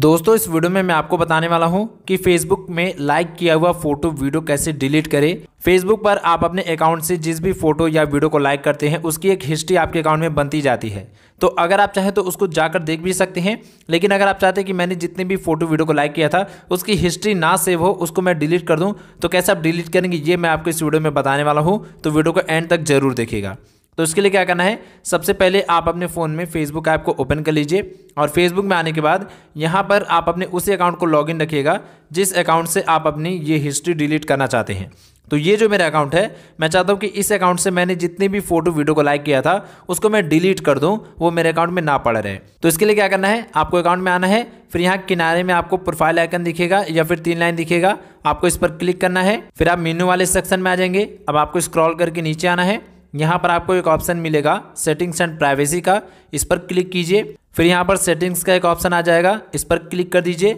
दोस्तों इस वीडियो में मैं आपको बताने वाला हूं कि फेसबुक में लाइक किया हुआ फोटो वीडियो कैसे डिलीट करें फेसबुक पर आप अपने अकाउंट से जिस भी फोटो या वीडियो को लाइक करते हैं उसकी एक हिस्ट्री आपके अकाउंट में बनती जाती है तो अगर आप चाहें तो उसको जाकर देख भी सकते हैं लेकिन अगर आप चाहते हैं कि मैंने जितने भी फोटो वीडियो को लाइक किया था उसकी हिस्ट्री ना सेव हो उसको मैं डिलीट कर दूँ तो कैसे आप डिलीट करेंगे ये मैं आपको इस वीडियो में बताने वाला हूँ तो वीडियो को एंड तक जरूर देखेगा तो इसके लिए क्या करना है सबसे पहले आप अपने फ़ोन में फेसबुक ऐप को ओपन कर लीजिए और फेसबुक में आने के बाद यहाँ पर आप अपने उसी अकाउंट को लॉगिन रखिएगा जिस अकाउंट से आप अपनी ये हिस्ट्री डिलीट करना चाहते हैं तो ये जो मेरा अकाउंट है मैं चाहता हूँ कि इस अकाउंट से मैंने जितनी भी फोटो वीडियो को लाइक किया था उसको मैं डिलीट कर दूँ वो मेरे अकाउंट में ना पड़ रहे तो इसके लिए क्या करना है आपको अकाउंट में आना है फिर यहाँ किनारे में आपको प्रोफाइल आइकन दिखेगा या फिर तीन लाइन दिखेगा आपको इस पर क्लिक करना है फिर आप मेनू वाले सेक्शन में आ जाएंगे अब आपको स्क्रॉल करके नीचे आना है यहाँ पर आपको एक ऑप्शन मिलेगा सेटिंग्स एंड प्राइवेसी का इस पर क्लिक कीजिए फिर यहाँ पर सेटिंग्स का एक ऑप्शन आ जाएगा इस पर क्लिक कर दीजिए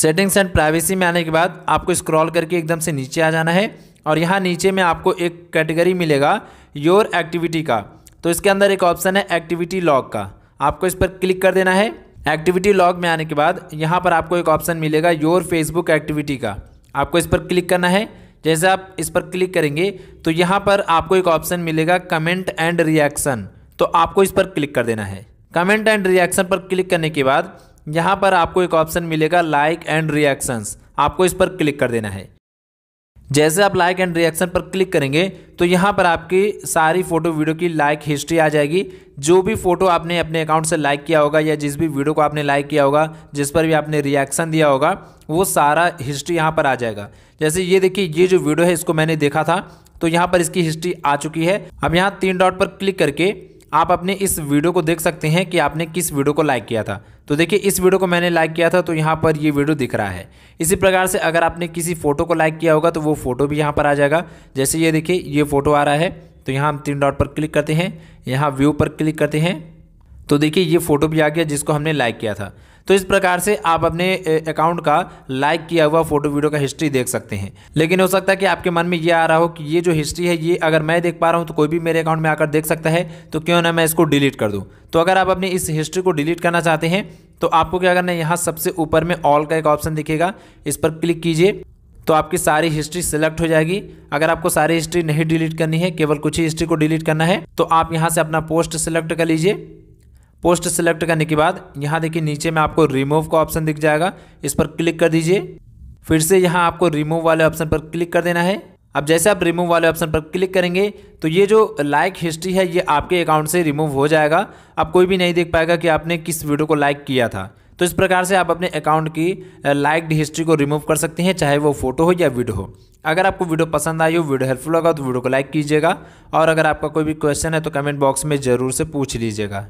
सेटिंग्स एंड प्राइवेसी में आने के बाद आपको स्क्रॉल करके एकदम से नीचे आ जाना है और यहाँ नीचे में आपको एक कैटेगरी मिलेगा योर एक्टिविटी का तो इसके अंदर एक ऑप्शन है एक्टिविटी लॉग का आपको इस पर क्लिक कर देना है एक्टिविटी लॉग में आने के बाद यहाँ पर आपको एक ऑप्शन मिलेगा योर फेसबुक एक्टिविटी का आपको इस पर क्लिक करना है जैसे आप इस पर क्लिक करेंगे तो यहाँ पर आपको एक ऑप्शन मिलेगा कमेंट एंड रिएक्शन तो आपको इस पर क्लिक कर देना है कमेंट एंड रिएक्शन पर क्लिक करने के बाद यहाँ पर आपको एक ऑप्शन मिलेगा लाइक एंड रिएक्शंस आपको इस पर क्लिक कर देना है जैसे आप लाइक एंड रिएक्शन पर क्लिक करेंगे तो यहाँ पर आपकी सारी फ़ोटो वीडियो की लाइक हिस्ट्री आ जाएगी जो भी फ़ोटो आपने अपने अकाउंट से लाइक किया होगा या जिस भी वीडियो को आपने लाइक किया होगा जिस पर भी आपने रिएक्शन दिया होगा वो सारा हिस्ट्री यहाँ पर आ जाएगा जैसे ये देखिए ये जो वीडियो है इसको मैंने देखा था तो यहाँ पर इसकी हिस्ट्री आ चुकी है अब यहाँ तीन डॉट पर क्लिक करके आप अपने इस वीडियो को देख सकते हैं कि आपने किस वीडियो को लाइक किया था तो देखिए इस वीडियो को मैंने लाइक किया था तो यहाँ पर ये वीडियो दिख रहा है इसी प्रकार से अगर आपने किसी फोटो को लाइक किया होगा तो वो फोटो भी यहाँ पर आ जाएगा जैसे ये देखिए ये फोटो आ रहा है तो यहाँ हम तीन डॉट पर क्लिक करते हैं यहाँ व्यू पर क्लिक करते हैं तो देखिए ये फोटो भी आ गया जिसको हमने लाइक किया था तो इस प्रकार से आप अपने अकाउंट का लाइक किया हुआ फोटो वीडियो का हिस्ट्री देख सकते हैं लेकिन हो सकता है कि आपके मन में ये आ रहा हो कि ये जो हिस्ट्री है ये अगर मैं देख पा रहा हूँ तो कोई भी मेरे अकाउंट में आकर देख सकता है तो क्यों ना मैं इसको डिलीट कर दूँ तो अगर आप अपनी इस हिस्ट्री को डिलीट करना चाहते हैं तो आपको क्या करना है यहाँ सबसे ऊपर में ऑल का एक ऑप्शन दिखेगा इस पर क्लिक कीजिए तो आपकी सारी हिस्ट्री सिलेक्ट हो जाएगी अगर आपको सारी हिस्ट्री नहीं डिलीट करनी है केवल कुछ ही हिस्ट्री को डिलीट करना है तो आप यहाँ से अपना पोस्ट सिलेक्ट कर लीजिए पोस्ट सेलेक्ट करने के बाद यहाँ देखिए नीचे में आपको रिमूव का ऑप्शन दिख जाएगा इस पर क्लिक कर दीजिए फिर से यहाँ आपको रिमूव वाले ऑप्शन पर क्लिक कर देना है अब जैसे आप रिमूव वाले ऑप्शन पर क्लिक करेंगे तो ये जो लाइक हिस्ट्री है ये आपके अकाउंट से रिमूव हो जाएगा आप कोई भी नहीं देख पाएगा कि आपने किस वीडियो को लाइक किया था तो इस प्रकार से आप अपने अकाउंट की लाइक्ड हिस्ट्री को रिमूव कर सकते हैं चाहे वो फोटो हो या वीडियो हो अगर आपको वीडियो पसंद आई हो वीडियो हेल्पफुल होगा तो वीडियो को लाइक कीजिएगा और अगर आपका कोई भी क्वेश्चन है तो कमेंट बॉक्स में ज़रूर से पूछ लीजिएगा